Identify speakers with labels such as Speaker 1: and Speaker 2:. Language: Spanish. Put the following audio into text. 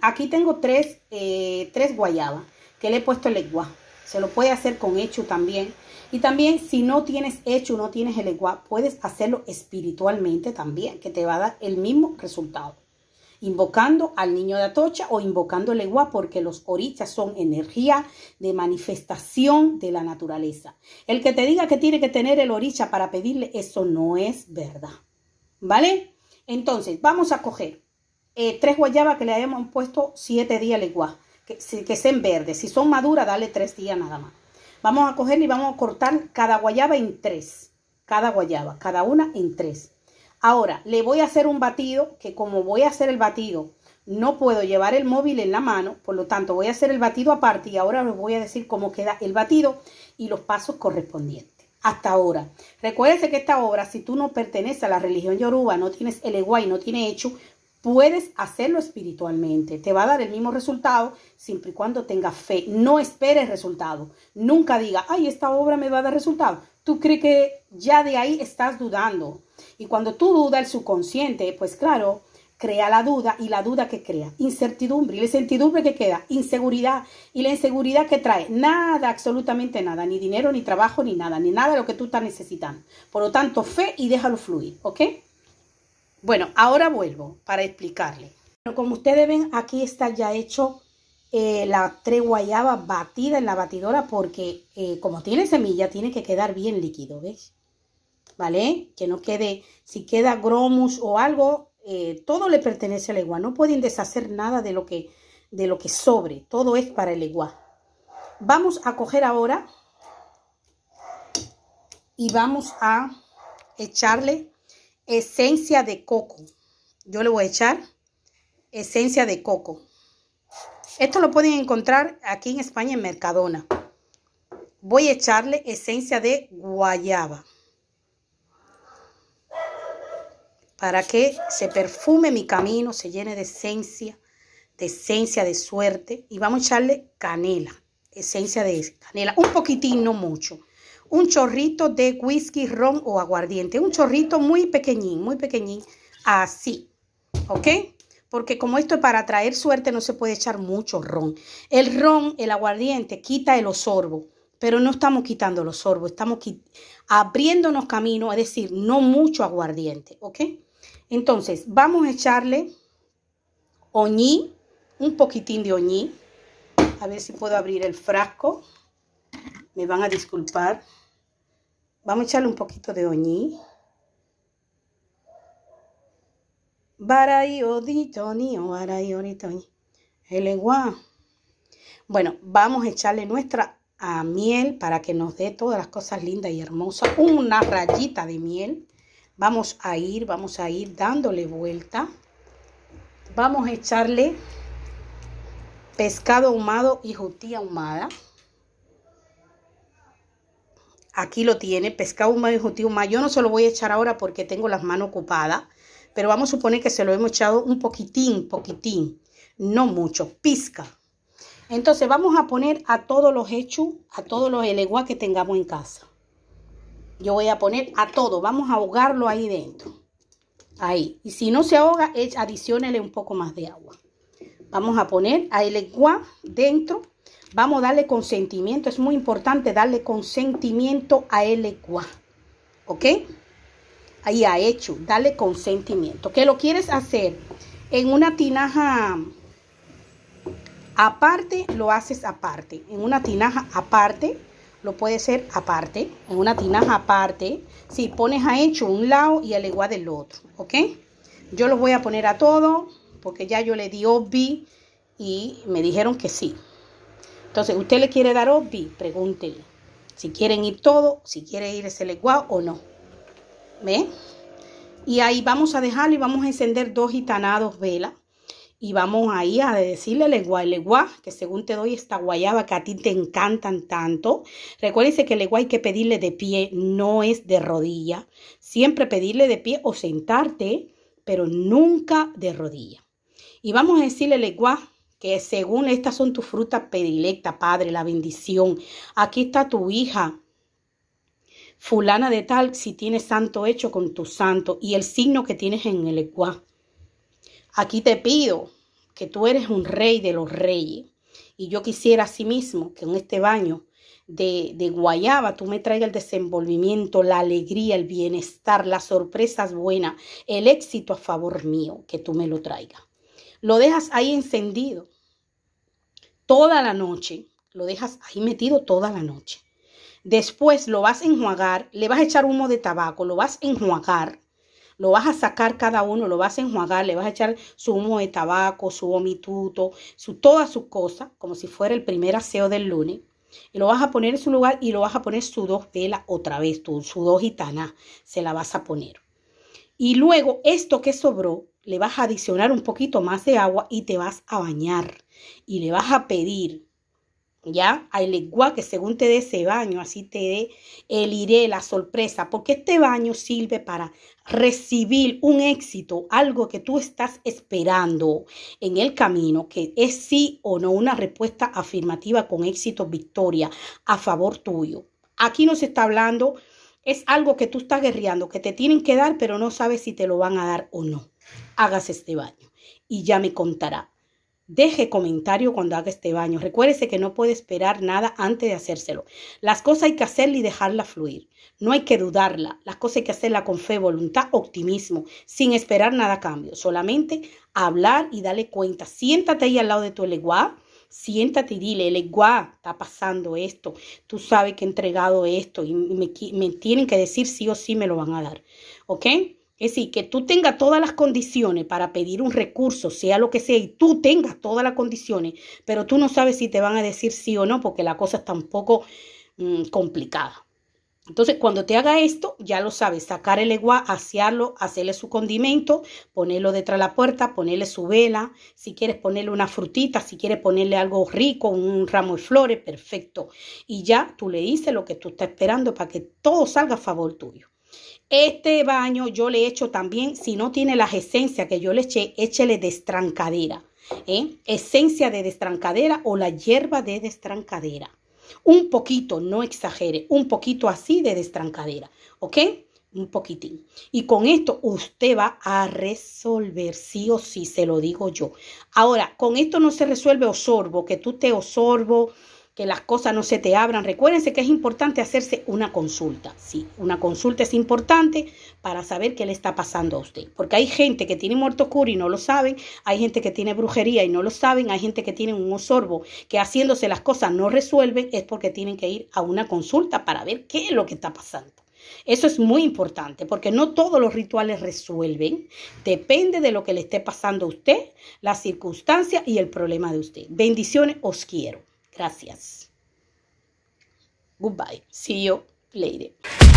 Speaker 1: Aquí tengo tres, eh, tres guayabas que le he puesto el leguá. Se lo puede hacer con hecho también. Y también si no tienes hecho, no tienes el leguá, puedes hacerlo espiritualmente también, que te va a dar el mismo resultado. Invocando al niño de Atocha o invocando el leguá, porque los orichas son energía de manifestación de la naturaleza. El que te diga que tiene que tener el oricha para pedirle, eso no es verdad. ¿Vale? Entonces, vamos a coger eh, tres guayabas que le hayamos puesto siete días al igual, que, que estén verdes. Si son maduras, dale tres días nada más. Vamos a coger y vamos a cortar cada guayaba en tres. Cada guayaba, cada una en tres. Ahora, le voy a hacer un batido, que como voy a hacer el batido, no puedo llevar el móvil en la mano, por lo tanto voy a hacer el batido aparte y ahora les voy a decir cómo queda el batido y los pasos correspondientes. Hasta ahora. Recuérdese que esta obra, si tú no perteneces a la religión yoruba, no tienes el y no tiene hecho, Puedes hacerlo espiritualmente. Te va a dar el mismo resultado siempre y cuando tengas fe. No esperes resultado. Nunca diga, ay, esta obra me va a dar resultado. Tú crees que ya de ahí estás dudando. Y cuando tú dudas el subconsciente, pues claro, crea la duda y la duda que crea, incertidumbre y la incertidumbre que queda, inseguridad y la inseguridad que trae, nada, absolutamente nada, ni dinero, ni trabajo, ni nada, ni nada de lo que tú estás necesitando. Por lo tanto, fe y déjalo fluir, ¿ok? Bueno, ahora vuelvo para explicarle. como ustedes ven, aquí está ya hecho eh, la tres guayabas batida en la batidora porque eh, como tiene semilla, tiene que quedar bien líquido, ¿ves? ¿Vale? Que no quede, si queda gromus o algo, eh, todo le pertenece al igual. No pueden deshacer nada de lo que, de lo que sobre. Todo es para el igual. Vamos a coger ahora y vamos a echarle esencia de coco. Yo le voy a echar esencia de coco. Esto lo pueden encontrar aquí en España en Mercadona. Voy a echarle esencia de guayaba. Para que se perfume mi camino, se llene de esencia, de esencia de suerte. Y vamos a echarle canela, esencia de canela. Un poquitín, no mucho un chorrito de whisky, ron o aguardiente. Un chorrito muy pequeñín, muy pequeñín, así, ¿ok? Porque como esto es para traer suerte, no se puede echar mucho ron. El ron, el aguardiente, quita el osorbo, pero no estamos quitando el osorbo, estamos abriéndonos camino, es decir, no mucho aguardiente, ¿ok? Entonces, vamos a echarle oñí, un poquitín de oñí. A ver si puedo abrir el frasco me van a disculpar. Vamos a echarle un poquito de oñí. Bueno, vamos a echarle nuestra a miel para que nos dé todas las cosas lindas y hermosas. Una rayita de miel. Vamos a ir, vamos a ir dándole vuelta. Vamos a echarle pescado ahumado y jutía ahumada. Aquí lo tiene, pescado más. Yo no se lo voy a echar ahora porque tengo las manos ocupadas, pero vamos a suponer que se lo hemos echado un poquitín, poquitín, no mucho, pizca. Entonces vamos a poner a todos los hechos, a todos los eleguas que tengamos en casa. Yo voy a poner a todo, vamos a ahogarlo ahí dentro. Ahí. Y si no se ahoga, adicionele un poco más de agua. Vamos a poner a eleguas dentro Vamos a darle consentimiento. Es muy importante darle consentimiento a LQA. ¿Ok? Ahí ha hecho. Dale consentimiento. ¿Qué lo quieres hacer en una tinaja aparte, lo haces aparte. En una tinaja aparte, lo puede ser aparte. En una tinaja aparte. Si pones a hecho un lado y igual del otro. ¿Ok? Yo lo voy a poner a todo porque ya yo le di obvi y me dijeron que sí. Entonces, ¿usted le quiere dar OBI? Pregúntele. Si quieren ir todo, si quiere ir ese legua o no. ¿Ve? Y ahí vamos a dejarlo y vamos a encender dos gitanados vela. Y vamos ahí a decirle leguá, el que según te doy esta guayaba que a ti te encantan tanto. Recuérdense que el leguá hay que pedirle de pie, no es de rodilla. Siempre pedirle de pie o sentarte, pero nunca de rodilla. Y vamos a decirle leguá, que según estas son tus frutas predilectas, Padre, la bendición. Aquí está tu hija, fulana de tal, si tienes santo hecho con tu santo y el signo que tienes en el ecuá. Aquí te pido que tú eres un rey de los reyes. Y yo quisiera asimismo que en este baño de, de guayaba tú me traigas el desenvolvimiento, la alegría, el bienestar, las sorpresas buenas, el éxito a favor mío, que tú me lo traigas. Lo dejas ahí encendido toda la noche. Lo dejas ahí metido toda la noche. Después lo vas a enjuagar, le vas a echar humo de tabaco, lo vas a enjuagar, lo vas a sacar cada uno, lo vas a enjuagar, le vas a echar su humo de tabaco, su vomituto, su, todas sus cosas, como si fuera el primer aseo del lunes. Y lo vas a poner en su lugar y lo vas a poner su dos velas otra vez, tu, su dos gitana se la vas a poner. Y luego esto que sobró, le vas a adicionar un poquito más de agua y te vas a bañar y le vas a pedir ya al legua que según te dé ese baño, así te dé el iré, la sorpresa, porque este baño sirve para recibir un éxito, algo que tú estás esperando en el camino, que es sí o no una respuesta afirmativa con éxito, victoria a favor tuyo. Aquí nos está hablando, es algo que tú estás guerreando, que te tienen que dar, pero no sabes si te lo van a dar o no hagas este baño y ya me contará. Deje comentario cuando haga este baño. Recuérdese que no puede esperar nada antes de hacérselo. Las cosas hay que hacerlas y dejarla fluir. No hay que dudarla. Las cosas hay que hacerla con fe, voluntad, optimismo, sin esperar nada a cambio. Solamente hablar y darle cuenta. Siéntate ahí al lado de tu legua, Siéntate y dile, legua está pasando esto. Tú sabes que he entregado esto y me, me tienen que decir sí o sí me lo van a dar. ¿Ok? Es decir, que tú tengas todas las condiciones para pedir un recurso, sea lo que sea, y tú tengas todas las condiciones, pero tú no sabes si te van a decir sí o no, porque la cosa es un poco mm, complicada. Entonces, cuando te haga esto, ya lo sabes, sacar el eguá, asearlo, hacerle su condimento, ponerlo detrás de la puerta, ponerle su vela, si quieres ponerle una frutita, si quieres ponerle algo rico, un ramo de flores, perfecto. Y ya tú le dices lo que tú estás esperando para que todo salga a favor tuyo. Este baño yo le echo también, si no tiene las esencias que yo le eché, échele destrancadera. ¿eh? Esencia de destrancadera o la hierba de destrancadera. Un poquito, no exagere, un poquito así de destrancadera. ¿Ok? un poquitín. Y con esto usted va a resolver, sí o sí, se lo digo yo. Ahora, con esto no se resuelve osorbo, que tú te osorbo, que las cosas no se te abran. Recuérdense que es importante hacerse una consulta. Sí, una consulta es importante para saber qué le está pasando a usted. Porque hay gente que tiene muerto cura y no lo saben, hay gente que tiene brujería y no lo saben, hay gente que tiene un osorbo que haciéndose las cosas no resuelven, es porque tienen que ir a una consulta para ver qué es lo que está pasando. Eso es muy importante porque no todos los rituales resuelven. Depende de lo que le esté pasando a usted, la circunstancia y el problema de usted. Bendiciones, os quiero. Gracias. Goodbye. See you later.